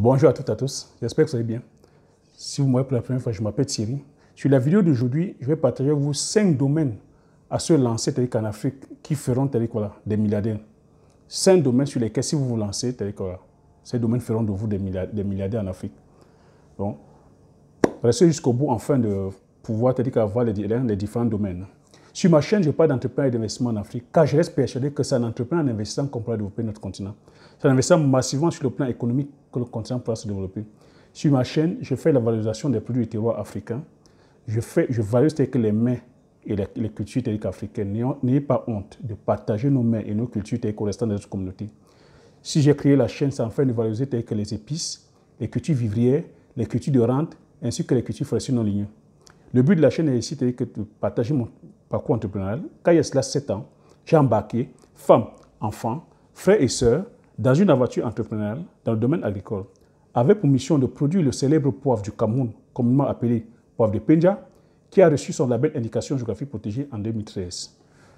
Bonjour à toutes et à tous, j'espère que vous allez bien. Si vous me voyez pour la première fois, je m'appelle Thierry. Sur la vidéo d'aujourd'hui, je vais partager avec vous cinq domaines à se lancer en qu'en Afrique qui feront des milliardaires. Cinq domaines sur lesquels, si vous vous lancez ces domaines feront de vous des milliardaires en Afrique. Donc, restez jusqu'au bout afin de pouvoir avoir les différents domaines. Sur ma chaîne, je parle d'entrepreneurs et d'investissement en Afrique, car je reste persuadé que c'est un entrepreneur en investissant qu'on pourra développer notre continent. C'est un investissement massivement sur le plan économique que le continent pourra se développer. Sur ma chaîne, je fais la valorisation des produits du terroir africain. Je, fais, je valorise que les mains et les, cultures africaines. N'ayez pas honte de partager nos mains et nos cultures avec les restant de notre communauté. Si j'ai créé la chaîne, c'est fait de valoriser telles que les épices, les cultures vivrières, les cultures de rente, ainsi que les cultures forestières non ligne. Le but de la chaîne est ici de partager mon, parcours entrepreneurial, Quand il y a cela 7 ans, j'ai embarqué femmes, enfants, frères et sœurs dans une aventure entrepreneuriale dans le domaine agricole, avec pour mission de produire le célèbre poivre du Cameroun, communément appelé poivre de Penja, qui a reçu son label Indication géographique protégée en 2013.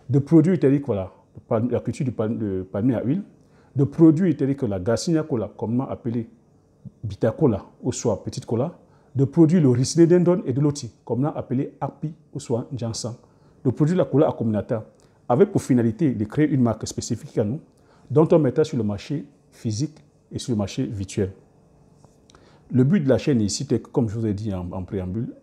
De produits tels voilà, la culture du palmier à huile, de produits tels que la Garcinia cola, communément appelée Bitacola, ou soit petite cola, de produits le Riciné d'Endon et de l'Oti, communément appelé Api, ou soit Jansan de la la à combinateur, avec pour finalité de créer une marque spécifique à nous, dont on mettra sur le marché physique et sur le marché virtuel. Le but de la chaîne ici, c'est comme je vous ai dit en, préambule,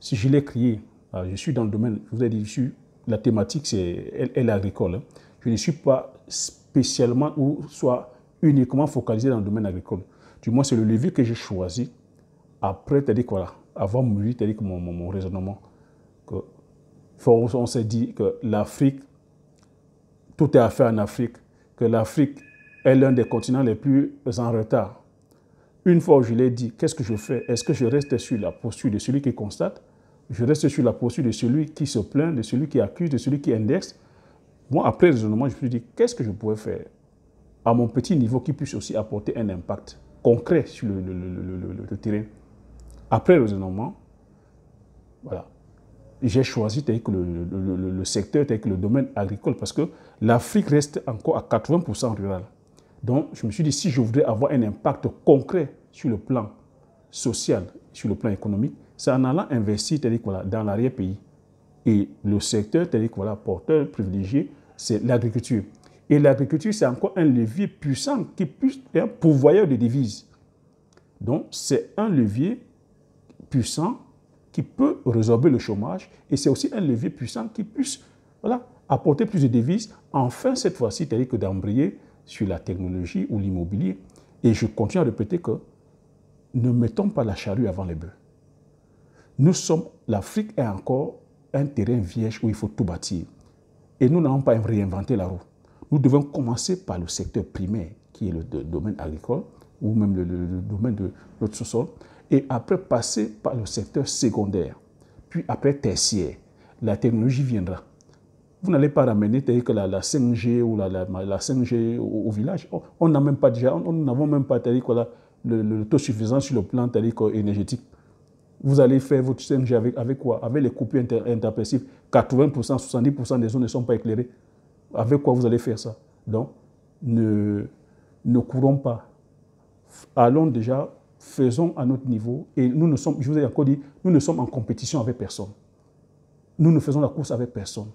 si je l'ai créé, ah, je suis dans le domaine, je vous ai dit, suis, la thématique, c'est elle, est agricole. Hein. Je ne suis pas spécialement ou soit uniquement focalisé dans le domaine agricole. Du moins, c'est le levier que j'ai choisi après, cest à quoi avant me dire, mon, mon, mon raisonnement, que on s'est dit que l'Afrique, tout est à faire en Afrique, que l'Afrique est l'un des continents les plus en retard. Une fois où je l'ai dit, qu'est-ce que je fais Est-ce que je reste sur la posture de celui qui constate Je reste sur la posture de celui qui se plaint, de celui qui accuse, de celui qui indexe Moi, après le raisonnement, je me suis dit, qu'est-ce que je pourrais faire à mon petit niveau qui puisse aussi apporter un impact concret sur le, le terrain Après le raisonnement, voilà, j'ai choisi le, le, le, le, secteur, le domaine agricole, parce que l'Afrique reste encore à 80% rural. Donc, je me suis dit, si je voudrais avoir un impact concret sur le plan social, sur le plan économique, c'est en allant investir dans l'arrière-pays. Et le secteur voilà, porteur privilégié, c'est l'agriculture. Et l'agriculture, c'est encore un levier puissant qui est un pourvoyeur de devises. Donc, c'est un levier puissant qui peut résorber le chômage et c'est aussi un levier puissant qui puisse voilà, apporter plus de devises, enfin cette fois-ci, dire que d'embrayer sur la technologie ou l'immobilier. Et je continue à répéter que ne mettons pas la charrue avant les bœufs. Nous sommes, l'Afrique est encore un terrain vierge où il faut tout bâtir. Et nous n'avons pas réinventer la roue. Nous devons commencer par le secteur primaire, qui est le, domaine agricole, ou même le, domaine de notre sous-sol, et après passer par le secteur secondaire, puis après tertiaire. La technologie viendra. Vous n'allez pas ramener que la, 5G ou la, 5G au, village. On n'a même pas déjà, on n'avons même pas que le, taux suffisant sur le plan énergétique. Vous allez faire votre 5G avec, avec quoi Avec les coupures inter, 80%, 70% des zones ne sont pas éclairées. Avec quoi vous allez faire ça Donc, ne, ne courons pas. Allons déjà faisons à notre niveau. Et nous ne sommes, je vous ai encore dit, nous ne sommes en compétition avec personne. Nous ne faisons la course avec personne.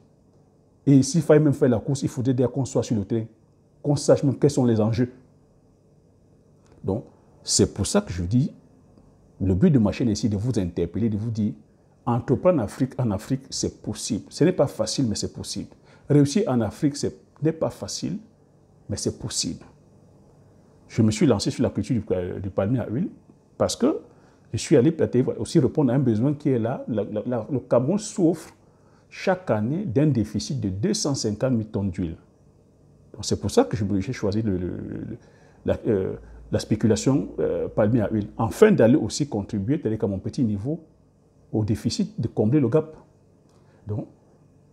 Et s'il fallait même faire la course, il faudrait dire qu'on soit sur le train qu'on sache même quels sont les enjeux. Donc, c'est pour ça que je dis, le but de ma chaîne ici, de vous interpeller, de vous dire, entreprendre en Afrique, en Afrique, c'est possible. Ce n'est pas facile, mais c'est possible. Réussir en Afrique, ce n'est pas facile, mais c'est possible je me suis lancé sur la culture euh, du, palmier à huile parce que je suis allé aussi répondre à un besoin qui est là. le Cameroun souffre chaque année d'un déficit de 250 000 tonnes d'huile. C'est pour ça que j'ai choisi euh, la, spéculation euh, palmier à huile, afin d'aller aussi contribuer, tel qu'à mon petit niveau, au déficit, de combler le gap. Donc,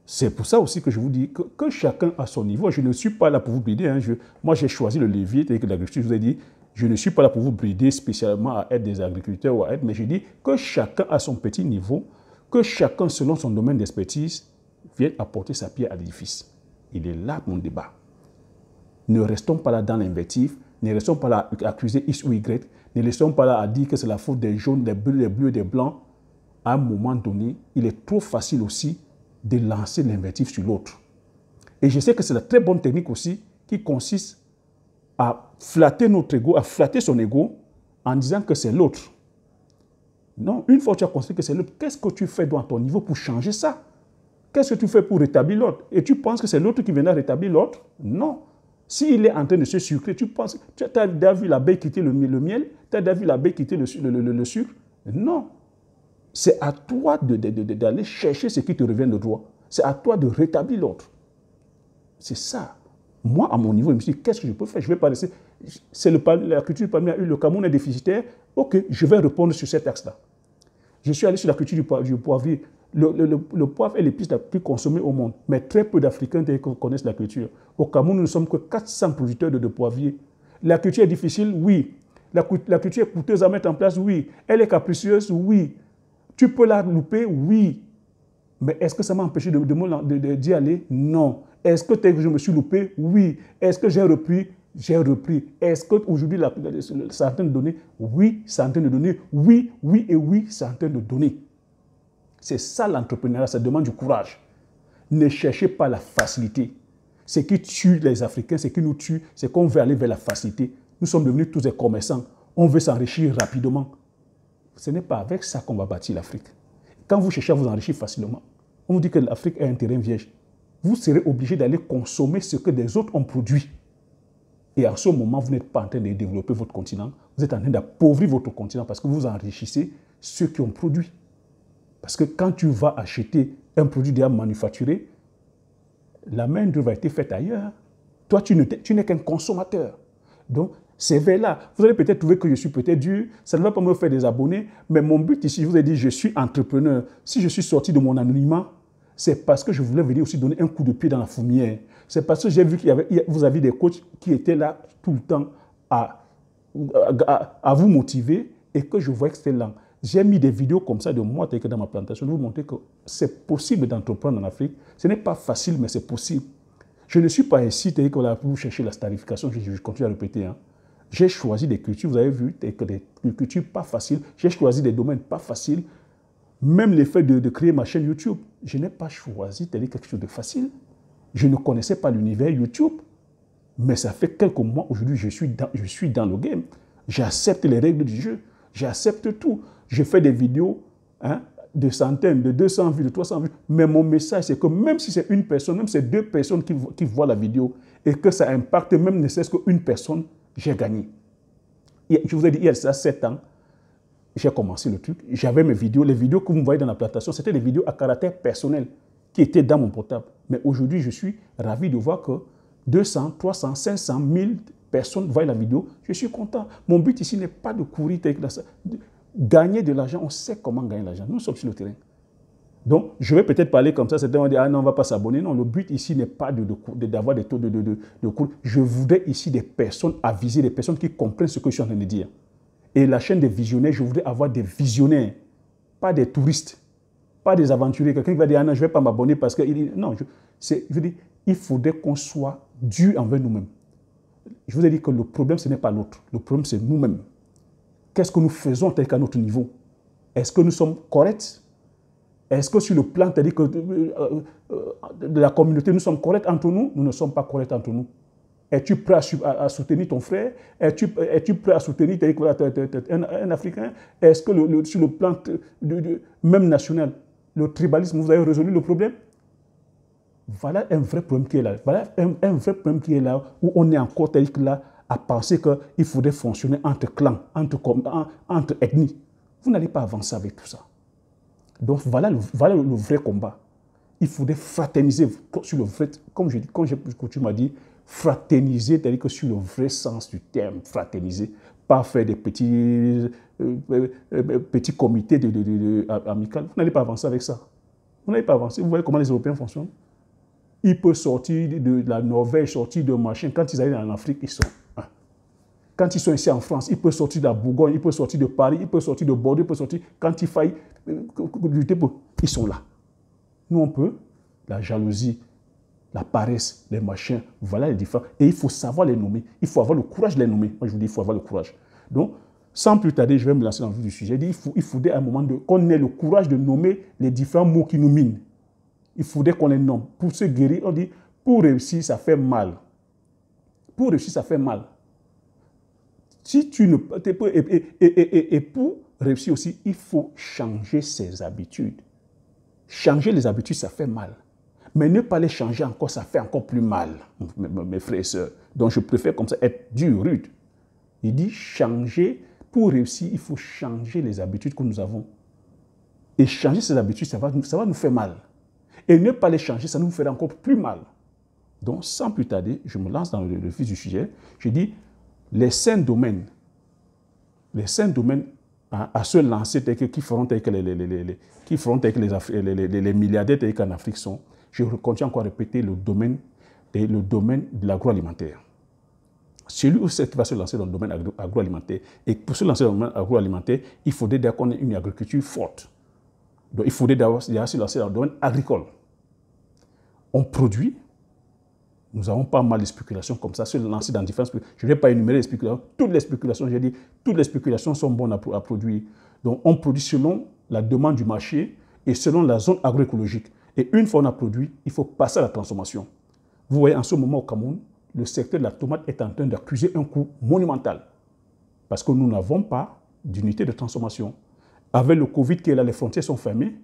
c'est pour ça aussi que je vous dis que, chacun à son niveau, je ne suis pas là pour vous brider. Hein, moi, j'ai choisi le levier, c'est-à-dire que l'agriculture, je vous ai dit, je ne suis pas là pour vous brider spécialement à être des agriculteurs ou à être, mais je dis que chacun à son petit niveau, que chacun selon son domaine d'expertise vienne apporter sa pierre à l'édifice. Il est là mon débat. Ne restons pas là dans l'invertif, ne restons pas là à accuser X ou Y, ne restons pas là à dire que c'est la faute des jaunes, des bleus, des bleus, des blancs. À un moment donné, il est trop facile aussi de lancer l'invertif sur l'autre. Et je sais que c'est la très bonne technique aussi qui consiste à flatter notre ego, à flatter son ego en disant que c'est l'autre. Non, une fois que tu as constaté que c'est l'autre, qu'est-ce que tu fais dans ton niveau pour changer ça Qu'est-ce que tu fais pour rétablir l'autre Et tu penses que c'est l'autre qui viendra rétablir l'autre Non. S'il est en train de se sucrer, tu penses, tu as déjà vu l'abeille quitter le, miel, tu as déjà vu l'abeille quitter le, le, le sucre Non. C'est à toi d'aller chercher ce qui te revient de droit. C'est à toi de rétablir l'ordre. C'est ça. Moi, à mon niveau, je me suis dit, qu'est-ce que je peux faire Je vais pas laisser. C'est la culture palmier le Cameroun est déficitaire. Ok, je vais répondre sur cet axe-là. Je suis allé sur la culture du, poivier Le, poivre est l'épice la plus consommée au monde, mais très peu d'Africains connaissent la culture. Au Cameroun, nous ne sommes que 400 producteurs de, de La culture est difficile, oui. la, culture est coûteuse à mettre en place, oui. Elle est capricieuse, oui. Tu peux la louper, oui. Mais est-ce que ça m'a empêché de, de, d'y aller Non. Est-ce que, que je me suis loupé Oui. Est-ce que j'ai repris J'ai repris. Est-ce qu'aujourd'hui, aujourd'hui la en train Oui, certaines données. Oui, oui et oui, certaines en de C'est ça l'entrepreneuriat, ça demande du courage. Ne cherchez pas la facilité. Ce qui tue les Africains, ce qui nous tue, c'est qu'on veut aller vers la facilité. Nous sommes devenus tous des commerçants. On veut s'enrichir rapidement. Ce n'est pas avec ça qu'on va bâtir l'Afrique. Quand vous cherchez à vous enrichir facilement, on vous dit que l'Afrique est un terrain vierge. Vous serez obligé d'aller consommer ce que des autres ont produit. Et à ce moment, vous n'êtes pas en train de développer votre continent. Vous êtes en train d'appauvrir votre continent parce que vous enrichissez ceux qui ont produit. Parce que quand tu vas acheter un produit déjà manufacturé, la main-d'œuvre a été faite ailleurs. Toi, tu n'es qu'un consommateur. Donc, c'est vrai là. Vous allez peut-être trouver que je suis peut-être dur, ça ne va pas me faire des abonnés, mais mon but ici, je vous ai dit, je suis entrepreneur. Si je suis sorti de mon anonymat, c'est parce que je voulais venir aussi donner un coup de pied dans la fourmière. C'est parce que j'ai vu qu'il y avait, vous aviez des coachs qui étaient là tout le temps à, à, vous motiver et que je vois excellent. J'ai mis des vidéos comme ça de moi que dans ma plantation, vous montrer que c'est possible d'entreprendre en Afrique. Ce n'est pas facile, mais c'est possible. Je ne suis pas ici tel que là, pour chercher la starification, je, continue à répéter. Hein. J'ai choisi des cultures, vous avez vu, des, cultures pas faciles. J'ai choisi des domaines pas faciles. Même le fait de, créer ma chaîne YouTube, je n'ai pas choisi de quelque chose de facile. Je ne connaissais pas l'univers YouTube. Mais ça fait quelques mois aujourd'hui, je, suis dans, je suis dans le game. J'accepte les règles du jeu. J'accepte tout. Je fais des vidéos hein, de centaines, de 200 vues, de 300 vues. Mais mon message, c'est que même si c'est une personne, même si c'est deux personnes qui, qui voient la vidéo et que ça impacte même ne serait-ce qu'une personne, j'ai gagné. Je vous ai dit, il y a 7 ans, j'ai commencé le truc. J'avais mes vidéos. Les vidéos que vous voyez dans la plantation, c'était des vidéos à caractère personnel qui étaient dans mon portable. Mais aujourd'hui, je suis ravi de voir que 200, 300, 500, 1000 personnes voient la vidéo. Je suis content. Mon but ici n'est pas de courir. Gagner de l'argent, on sait comment gagner l'argent. Nous sommes sur le terrain. Donc, je vais peut-être parler comme ça, certains vont dire, ah non, on ne va pas s'abonner. Non, le but ici n'est pas d'avoir des taux de, de, cours. Je voudrais ici des personnes avisées, des personnes qui comprennent ce que je suis en train de dire. Et la chaîne des visionnaires, je voudrais avoir des visionnaires, pas des touristes, pas des aventuriers. Quelqu'un qui va dire, ah non, je ne vais pas m'abonner parce que... Non, je, je veux dire, il faudrait qu'on soit dû envers nous-mêmes. Je vous ai dit que le problème, ce n'est pas l'autre. Le problème, c'est nous-mêmes. Qu'est-ce que nous faisons tel qu'à notre niveau Est-ce que nous sommes corrects est-ce que sur le plan, que euh, euh, de la communauté, nous sommes corrects entre nous Nous ne sommes pas corrects entre nous. Es-tu prêt à, soutenir ton frère Es-tu es prêt à soutenir un, un Africain Est-ce que sur le plan de, même national, le tribalisme, vous avez résolu le problème Voilà un vrai problème qui est là. Voilà un, vrai problème qui est là où on est encore tel que là à penser qu'il faudrait fonctionner entre clans, entre, entre ethnies. Vous n'allez pas avancer avec tout ça. Donc voilà le, vrai combat. Il faudrait fraterniser sur le vrai, comme je dis, dit, je, fraterniser, c'est-à-dire que sur le vrai sens du terme, fraterniser, pas faire des petits, euh, euh, euh, petits comités de, de, amicales. Vous n'allez pas avancer avec ça. Vous n'allez pas avancer. Vous voyez comment les Européens fonctionnent. Ils peuvent sortir de, la Norvège, sortir de machin. Quand ils arrivent en Afrique, ils sont quand ils sont ici en France, ils peuvent sortir de la Bourgogne, ils peuvent sortir de Paris, ils peuvent sortir de Bordeaux, ils peuvent sortir. Quand ils faillent euh, euh, ils sont là. Nous, on peut. La jalousie, la paresse, les machins, voilà les différents. Et il faut savoir les nommer. Il faut avoir le courage de les nommer. Moi, je vous dis, il faut avoir le courage. Donc, sans plus tarder, je vais me lancer dans le sujet. Il, faut, il faudrait à un moment qu'on ait le courage de nommer les différents mots qui nous minent. Il faudrait qu'on les nomme. Pour se guérir, on dit, pour réussir, ça fait mal. Pour réussir, ça fait mal. Si tu ne et, et, et, pour réussir aussi, il faut changer ses habitudes. Changer les habitudes, ça fait mal. Mais ne pas les changer encore, ça fait encore plus mal, mes, frères et sœurs. Donc je préfère comme ça être dur, rude. Il dit changer, pour réussir, il faut changer les habitudes que nous avons. Et changer ses habitudes, ça va, ça nous faire mal. Et ne pas les changer, ça nous fera encore plus mal. Donc, sans plus tarder, je me lance dans le, vif du sujet. Je dis, les cinq domaines, les domaines hein, à, se lancer qui feront que les, les, les, qui que les, milliardaires en Afrique sont, je continue encore à répéter le domaine, le domaine de l'agroalimentaire. Celui où qui va se lancer dans le domaine agroalimentaire. Et pour se lancer dans le domaine agroalimentaire, il faudrait qu'on ait une agriculture forte. Donc il faudrait d'abord se lancer dans le domaine agricole. On produit, nous avons pas mal de spéculations comme ça, se lancer dans différentes spéculations. Je ne vais pas énumérer les spéculations. Toutes les spéculations, j'ai dit, toutes les spéculations sont bonnes à, produire. Donc, on produit selon la demande du marché et selon la zone agroécologique. Et une fois on a produit, il faut passer à la transformation. Vous voyez, en ce moment au Cameroun, le secteur de la tomate est en train d'accuser un coût monumental parce que nous n'avons pas d'unité de transformation. Avec le Covid qui est là, les frontières sont fermées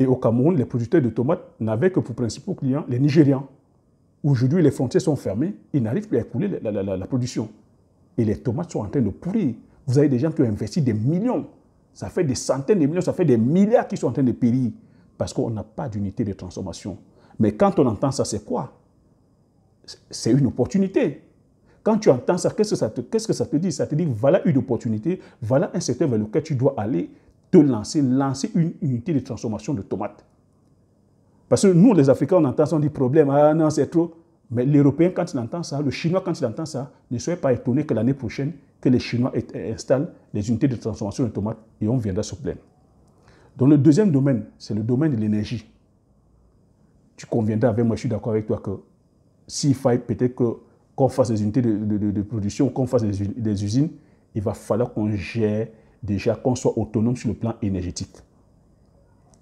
et au Cameroun, les producteurs de tomates n'avaient que pour principaux clients les Nigérians. Aujourd'hui, les frontières sont fermées, ils n'arrivent plus à écouler la, production. Et les tomates sont en train de pourrir. Vous avez des gens qui ont investi des millions. Ça fait des centaines de millions, ça fait des milliards qui sont en train de périr parce qu'on n'a pas d'unité de transformation. Mais quand on entend ça, c'est quoi C'est une opportunité. Quand tu entends ça, qu'est-ce que ça, qu'est-ce que ça te dit Ça te dit, voilà une opportunité, voilà un secteur vers lequel tu dois aller, te lancer, lancer une unité de transformation de tomates. Parce que nous, les Africains, on entend ça, on dit problème, ah non, c'est trop. Mais l'Européen, quand il entend ça, le Chinois, quand il entend ça, ne soyez pas étonné que l'année prochaine, que les Chinois installent les unités de transformation de tomates et on viendra se plaindre. Dans le deuxième domaine, c'est le domaine de l'énergie. Tu conviendras avec moi, je suis d'accord avec toi que s'il faille peut-être qu'on fasse des unités de, production, qu'on fasse des, des usines, il va falloir qu'on gère déjà, qu'on soit autonome sur le plan énergétique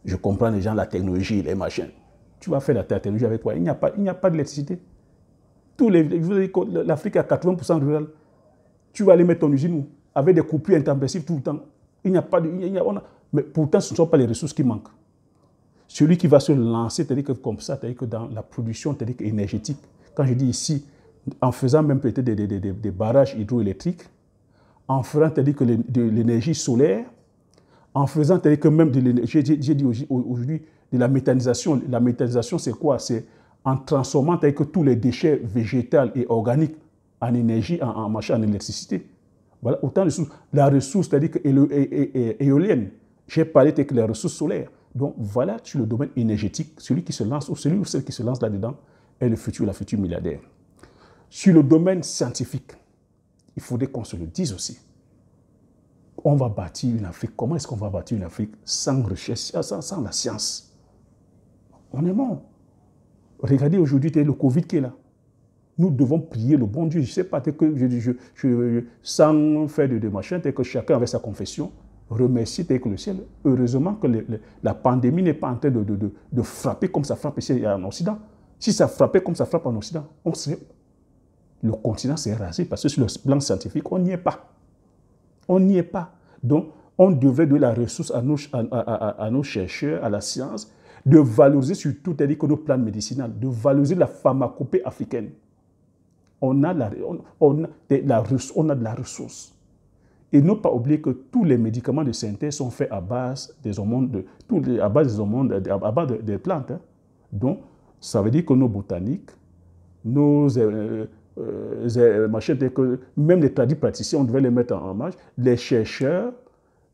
je comprends les gens, la technologie, les machins. Tu vas faire la technologie avec quoi Il n'y a pas, il n'y a pas d'électricité. Tous les, l'Afrique a 80% rurale. Tu vas aller mettre ton usine avec des coupures intempestives tout le temps. Il n'y a pas de, mais pourtant, ce ne sont pas les ressources qui manquent. Celui qui va se lancer, cest à que comme ça, que dans la production énergétique, quand je dis ici, en faisant même peut des, barrages hydroélectriques, en faisant, cest l'énergie solaire, en faisant tel que même, j'ai dit aujourd'hui, de la méthanisation. La méthanisation, c'est quoi C'est en transformant tel que tous les déchets végétaux et organiques en énergie, en, en machin, en électricité. Voilà, autant de ressources. La ressource, c'est-à-dire éolienne. J'ai parlé de les ressources solaires. Donc voilà sur le domaine énergétique, celui qui se lance ou celui ou celle qui se lance là-dedans est le futur, la future milliardaire. Sur le domaine scientifique, il faudrait qu'on se le dise aussi on va bâtir une Afrique. Comment est-ce qu'on va bâtir une Afrique sans recherche, sans, la science On est mort. Regardez aujourd'hui le Covid qui est là. Nous devons prier le bon Dieu. Je ne sais pas, que sans faire de, machin, que chacun avait sa confession remercie que le ciel. Heureusement que la pandémie n'est pas en train de, de, de, frapper comme ça frappe ici en Occident. Si ça frappait comme ça frappe en Occident, on serait, le continent s'est rasé parce que sur le plan scientifique, on n'y est pas. On n'y est pas. Donc, on devrait donner la ressource à nos, à, nos chercheurs, à la science, de valoriser surtout, cest à que nos plantes médicinales, de valoriser la pharmacopée africaine. On a, la, on, de la, on a de la ressource. Et ne pas oublier que tous les médicaments de synthèse sont faits à base des hormones, de, tous les, à base des à base des plantes. Hein. Donc, ça veut dire que nos botaniques, nos, euh, euh, euh que même les tradis praticiens, on devait les mettre en, marche, les chercheurs,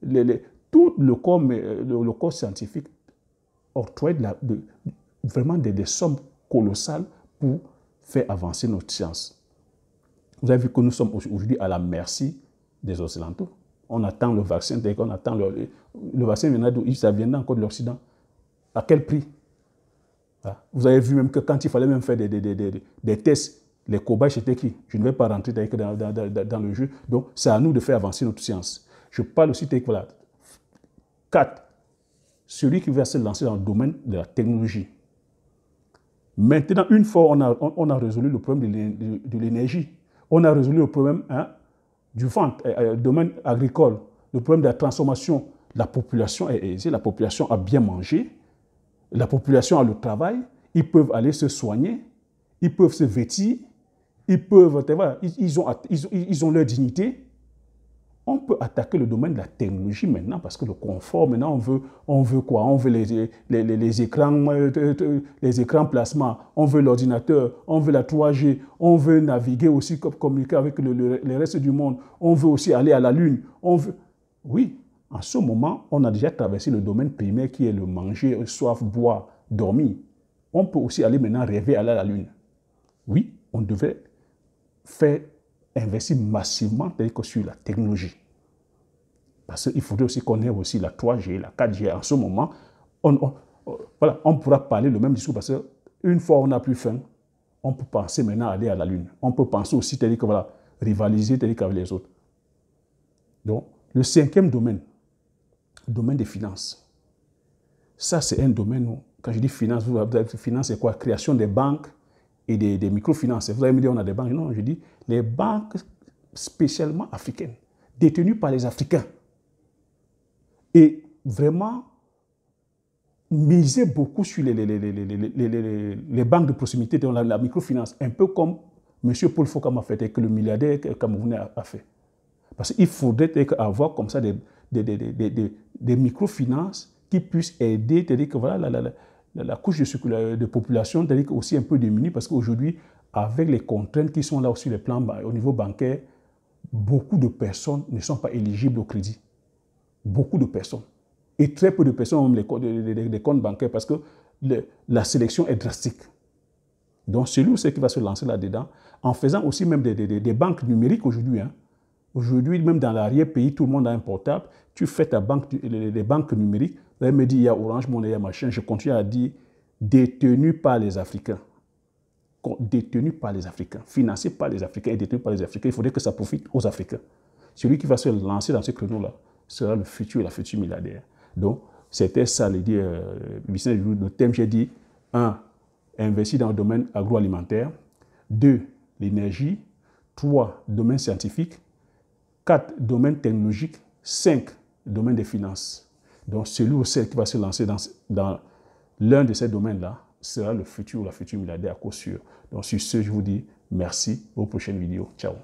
les, tout le corps, euh, le, scientifique ont de vraiment des, sommes colossales pour faire avancer notre science. Vous avez vu que nous sommes aujourd'hui à la merci des Occidentaux. On attend le vaccin, qu'on attend le, le vaccin viendra Ça vient encore de l'Occident. À quel prix ah, vous avez vu même que quand il fallait même faire des, des, des, des tests les cobayes, c'était qui Je ne vais pas rentrer dans, le jeu. Donc, c'est à nous de faire avancer notre science. Je parle aussi de Quatre, 4. Celui qui va se lancer dans le domaine de la technologie. Maintenant, une fois on a, résolu le problème de l'énergie, on a résolu le problème hein, du vent, euh, euh, domaine agricole, le problème de la transformation. La population est aisée, la population a bien mangé, la population a le travail, ils peuvent aller se soigner, ils peuvent se vêtir, ils peuvent, ils ont, ils, ont, ils ont leur dignité. On peut attaquer le domaine de la technologie maintenant parce que le confort, maintenant, on veut, on veut quoi On veut les, les, les, écrans, les écrans euh, plasma, on veut l'ordinateur, on veut la 3G, on veut naviguer aussi, communiquer avec le, reste du monde, on veut aussi aller à la Lune, on veut... Oui, en ce moment, on a déjà traversé le domaine primaire qui est le manger, soif, boire, dormir. On peut aussi aller maintenant rêver, aller à la Lune. Oui, on devait fait investir massivement que sur la technologie. Parce qu'il faudrait aussi qu'on ait aussi la 3G, la 4G. En ce moment, on, voilà, on pourra parler le même discours parce qu'une fois on a plus faim, on peut penser maintenant à aller à la Lune. On peut penser aussi, cest que voilà, rivaliser avec les autres. Donc, le cinquième domaine, le domaine des finances. Ça, c'est un domaine où, quand je dis finance, vous avez finance, c'est quoi Création des banques, et des, des microfinances. Vous allez me dire, on a des banques. Non, je dis, les banques spécialement africaines, détenues par les Africains, et vraiment miser beaucoup sur les, les, les, les banques de proximité, la, microfinance, un peu comme M. Paul Fokam a fait et que le milliardaire camerounais a, fait. Parce qu'il faudrait avoir comme ça des, des, des, des microfinances qui puissent aider, c'est-à-dire que voilà, la, la couche de, population, est aussi un peu démunie, parce qu'aujourd'hui, avec les contraintes qui sont là aussi les plans au niveau bancaire, beaucoup de personnes ne sont pas éligibles au crédit. Beaucoup de personnes. Et très peu de personnes ont les, comptes bancaires parce que la sélection est drastique. Donc, celui ou celle qui va se lancer là-dedans, en faisant aussi même des, banques numériques aujourd'hui, hein. aujourd'hui, même dans l'arrière-pays, tout le monde a un portable, tu fais ta banque, les banques numériques, elle me dit, il y a Orange Money, machin. Je continue à dire, détenu par les Africains. Détenu par les Africains, financé par les Africains et détenu par les Africains. Il faudrait que ça profite aux Africains. Celui qui va se lancer dans ce créneau-là sera le futur, et la future milliardaire. Donc, c'était ça l'idée, euh, le thème, j'ai dit, un, investir dans le domaine agroalimentaire, deux, l'énergie, trois, domaine scientifique, quatre, domaine technologique, cinq, domaine des finances. Donc, celui ou celle qui va se lancer dans, l'un de ces domaines-là sera le futur ou la future milliardaire à coup sûr. Donc, sur ce, je vous dis merci. Aux prochaines vidéos. Ciao.